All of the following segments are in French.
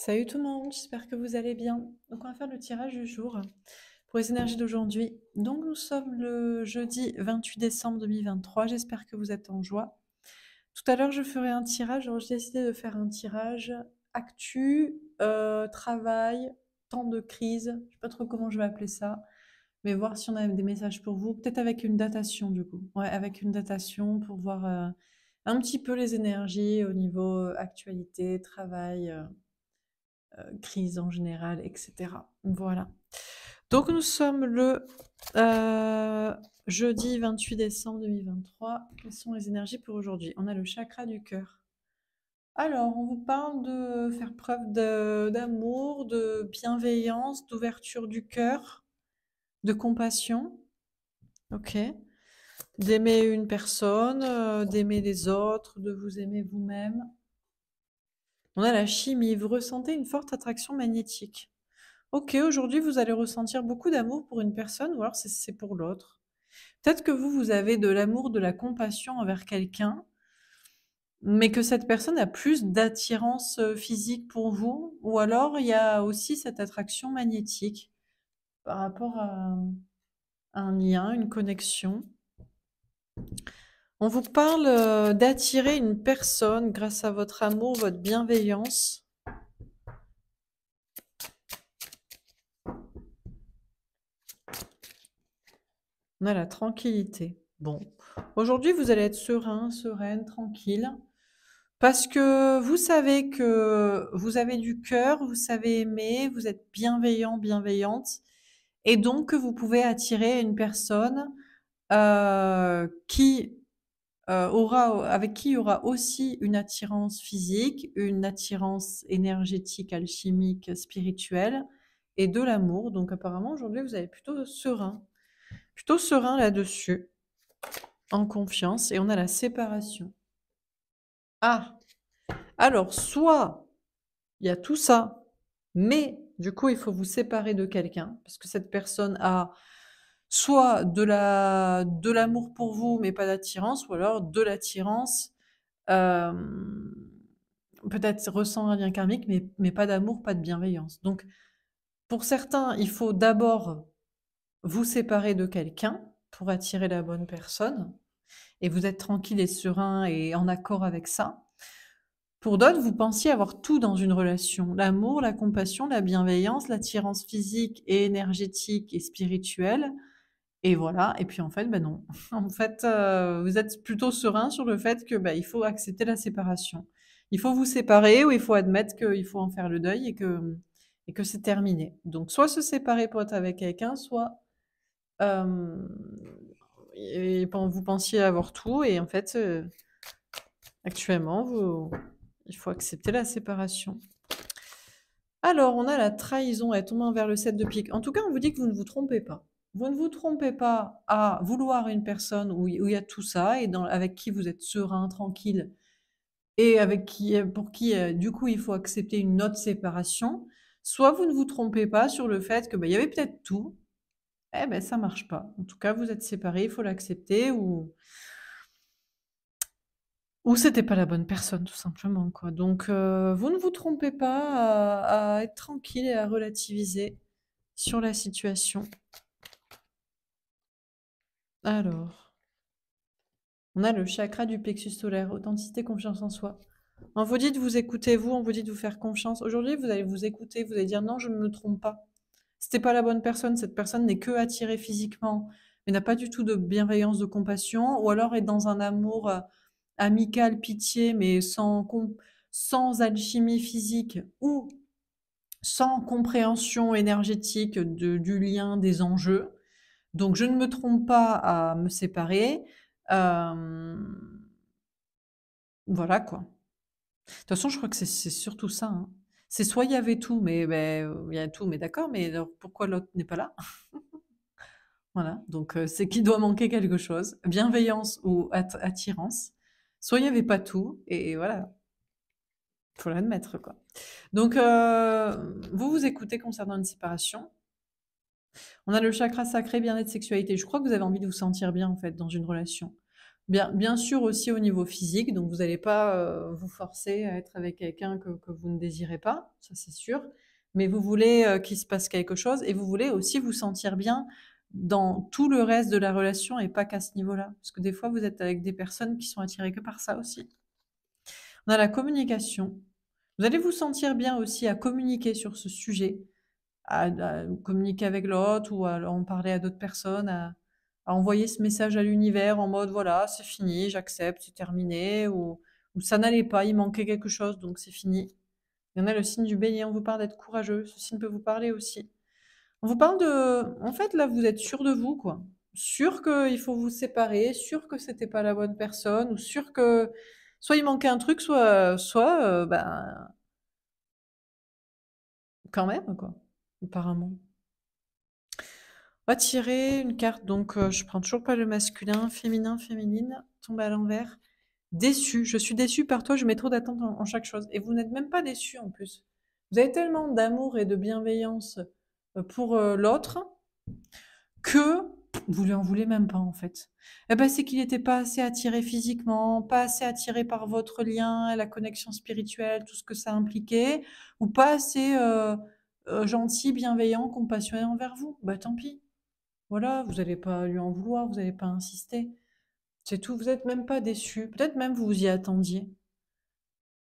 Salut tout le monde, j'espère que vous allez bien. Donc on va faire le tirage du jour pour les énergies d'aujourd'hui. Donc nous sommes le jeudi 28 décembre 2023, j'espère que vous êtes en joie. Tout à l'heure je ferai un tirage, j'ai décidé de faire un tirage actu, euh, travail, temps de crise, je sais pas trop comment je vais appeler ça, mais voir si on a des messages pour vous, peut-être avec une datation du coup. Ouais, avec une datation pour voir euh, un petit peu les énergies au niveau euh, actualité, travail. Euh, crise en général, etc. Voilà. Donc nous sommes le euh, jeudi 28 décembre 2023. Quelles sont les énergies pour aujourd'hui On a le chakra du cœur. Alors, on vous parle de faire preuve d'amour, de, bienveillance, d'ouverture du cœur, de compassion. Ok. D'aimer une personne, euh, d'aimer les autres, de vous aimer vous-même. On a la chimie. Vous ressentez une forte attraction magnétique. Ok, aujourd'hui, vous allez ressentir beaucoup d'amour pour une personne ou alors c'est pour l'autre. Peut-être que vous, vous avez de l'amour, de la compassion envers quelqu'un, mais que cette personne a plus d'attirance euh, physique pour vous, ou alors il y a aussi cette attraction magnétique par rapport à un lien, une connexion. On vous parle euh, d'attirer une personne grâce à votre amour, votre bienveillance. On a la tranquillité. Bon, aujourd'hui, vous allez être serein, sereine, tranquille. Parce que vous savez que vous avez du cœur, vous savez aimer, vous êtes bienveillant, bienveillante, et donc que vous pouvez attirer une personne euh, qui euh, aura, avec qui il y aura aussi une attirance physique, une attirance énergétique, alchimique, spirituelle et de l'amour. Donc apparemment aujourd'hui vous avez plutôt serein, plutôt serein là-dessus, en confiance et on a la séparation. Ah, alors soit il y a tout ça, mais du coup il faut vous séparer de quelqu'un parce que cette personne a soit de l'amour pour vous mais pas d'attirance ou alors de l'attirance euh, peut-être ressent un lien karmique mais, mais pas d'amour pas de bienveillance donc pour certains il faut d'abord vous séparer de quelqu'un pour attirer la bonne personne et vous êtes tranquille et serein et en accord avec ça pour d'autres, vous pensiez avoir tout dans une relation. L'amour, la compassion, la bienveillance, l'attirance physique et énergétique et spirituelle, et mmh. voilà. Et puis en fait, ben non. En fait, euh, vous êtes plutôt serein sur le fait que ben, il faut accepter la séparation. Il faut vous séparer ou il faut admettre qu'il faut en faire le deuil et que et que c'est terminé. Donc soit se séparer pour être avec quelqu'un, soit euh, vous pensiez avoir tout et en fait euh, actuellement il faut accepter la séparation. Alors on a la trahison, elle tombe vers le 7 de pique. En tout cas, on vous dit que vous ne vous trompez pas vous ne vous trompez pas à vouloir une personne où il y a tout ça et avec qui vous êtes serein, tranquille, et avec qui, pour qui, euh, du coup, il faut accepter une autre séparation. Soit vous ne vous trompez pas sur le fait que bah, il y avait peut-être tout, eh ben ça marche pas. En tout cas, vous êtes séparés, il faut l'accepter ou ou c'était pas la bonne personne tout simplement quoi. Donc euh, vous ne vous trompez pas à être tranquille et à relativiser sur la situation. Alors, on a le chakra du plexus solaire, authenticité, confiance en soi. On vous dit de vous écouter, vous, on vous dit de vous faire confiance. Aujourd'hui, vous allez vous écouter, vous allez dire non, je ne me trompe pas. C'était pas la bonne personne, cette personne n'est que attirée physiquement, mais n'a pas du tout de bienveillance, de compassion, ou alors est dans un amour euh, amical, pitié, mais sans, sans alchimie physique, ou sans compréhension énergétique du lien, des enjeux. Donc je ne me trompe pas à me séparer. Voilà quoi. De toute façon, je crois que c'est surtout ça. Hein. C'est soit il y avait tout, mais ben, il y a tout, mais d'accord, mais pourquoi l'autre n'est pas là Voilà, donc c'est qu'il doit manquer quelque chose, bienveillance ou attirance. Soit il n'y avait pas tout, et, voilà. Il faut l'admettre quoi. Donc vous vous écoutez concernant une séparation, on a le chakra sacré bien-être sexualité. Je crois que vous avez envie de vous sentir bien en fait dans une relation. Bien, bien sûr aussi au niveau physique, donc vous n'allez pas euh, vous forcer à être avec quelqu'un que, vous ne désirez pas, ça c'est sûr, mais vous voulez euh, qu'il se passe quelque chose et vous voulez aussi vous sentir bien dans tout le reste de la relation et pas qu'à ce niveau-là, parce que des fois vous êtes avec des personnes qui sont attirées que par ça aussi. On a la communication. Vous allez vous sentir bien aussi à communiquer sur ce sujet, à, communiquer avec l'autre ou à en parler à d'autres personnes, à, envoyer ce message à l'univers en mode voilà, c'est fini, j'accepte, c'est terminé, ou, ou ça n'allait pas, il manquait quelque chose, donc c'est fini. Il y en a le signe du bélier, on vous parle d'être courageux, ce signe peut vous parler aussi. On vous parle de. En fait, là, vous êtes sûr de vous, quoi. Sûr qu'il faut vous séparer, sûr que c'était pas la bonne personne, ou sûr que soit il manquait un truc, soit, soit euh, ben, quand même, quoi apparemment. On va tirer une carte, donc euh, je prends toujours pas le masculin, féminin, féminine, tombe à l'envers. Déçu, je suis déçu par toi, je mets trop d'attente en, chaque chose. Et vous n'êtes même pas déçu en plus. Vous avez tellement d'amour et de bienveillance euh, pour euh, l'autre que vous lui en voulez même pas en fait. Eh ben, c'est qu'il n'était pas assez attiré physiquement, pas assez attiré par votre lien, la connexion spirituelle, tout ce que ça impliquait, ou pas assez euh, gentil, bienveillant, compassionné envers vous. Bah tant pis. Voilà, vous n'allez pas lui en vouloir, vous n'allez pas insister. C'est tout, vous n'êtes même pas déçu. Peut-être même vous vous y attendiez.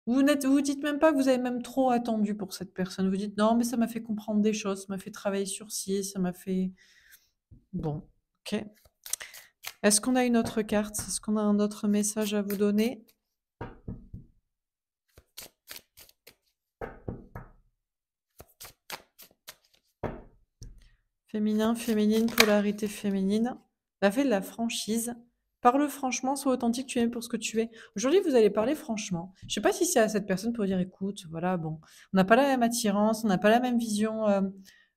Vous ne vous dites même pas que vous avez même trop attendu pour cette personne. Vous dites non, mais ça m'a fait comprendre des choses, ça m'a fait travailler sur ci, ça m'a fait. Bon, ok. Est-ce qu'on a une autre carte Est-ce qu'on a un autre message à vous donner Féminin, féminine, polarité féminine. La de la franchise. Parle franchement, sois authentique, tu es pour ce que tu es. Aujourd'hui, vous allez parler franchement. Je ne sais pas si c'est à cette personne pour dire écoute, voilà, bon, on n'a pas la même attirance, on n'a pas la même vision euh,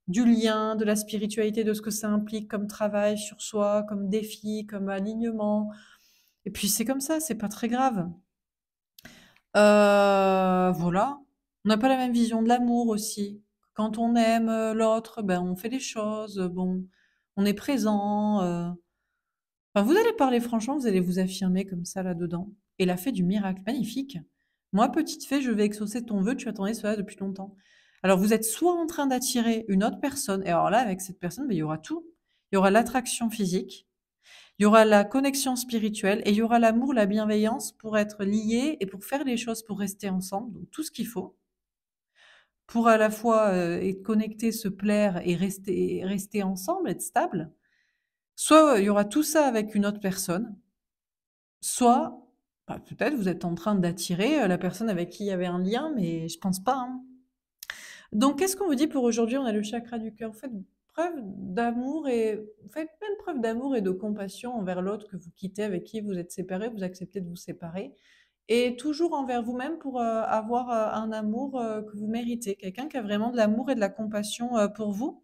du lien, de la spiritualité, de ce que ça implique comme travail sur soi, comme défi, comme alignement. Et puis c'est comme ça, c'est pas très grave. Euh, voilà. On n'a pas la même vision de l'amour aussi. Quand on aime euh, l'autre, ben, on fait des choses, bon, on est présent. Euh. Enfin, vous allez parler franchement, vous allez vous affirmer comme ça là-dedans. Et la fait du miracle, magnifique. Moi, petite fée, je vais exaucer ton vœu, tu attendais cela depuis longtemps. Alors, vous êtes soit en train d'attirer une autre personne, et alors là, avec cette personne, ben, il y aura tout. Il y aura l'attraction physique, il y aura la connexion spirituelle, et il y aura l'amour, la bienveillance pour être lié et pour faire les choses, pour rester ensemble, donc tout ce qu'il faut pour à la fois euh, être connecté, se plaire et rester, rester ensemble, être stable. Soit euh, il y aura tout ça avec une autre personne, soit bah, peut-être vous êtes en train d'attirer euh, la personne avec qui il y avait un lien, mais je pense pas. Hein. Donc qu'est-ce qu'on vous dit pour aujourd'hui On a le chakra du cœur. Faites preuve d'amour et faites preuve d'amour et de compassion envers l'autre que vous quittez, avec qui vous êtes séparé, vous acceptez de vous séparer et toujours envers vous-même pour euh, avoir euh, un amour euh, que vous méritez, quelqu'un qui a vraiment de l'amour et de la compassion pour vous.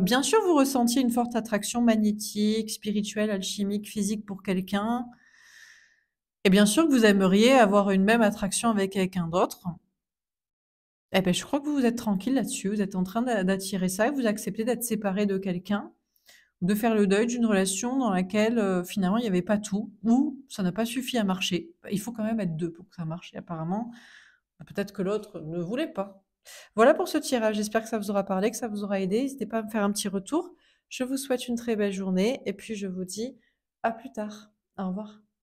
bien sûr, vous ressentiez une forte attraction magnétique, spirituelle, alchimique, physique pour quelqu'un. Et bien sûr que vous aimeriez avoir une même attraction avec quelqu'un d'autre. Eh bien, je crois que vous êtes tranquille là-dessus. Vous êtes en train d'attirer ça et vous acceptez d'être séparé de quelqu'un de faire le deuil d'une relation dans laquelle euh, finalement il n'y avait pas tout, ou ça n'a pas suffi à marcher. Il faut quand même être deux pour que ça marche, et apparemment. Bah, peut-être que l'autre ne voulait pas. Voilà pour ce tirage. J'espère que ça vous aura parlé, que ça vous aura aidé. N'hésitez pas à me faire un petit retour. Je vous souhaite une très belle journée, et puis je vous dis à plus tard. Au revoir.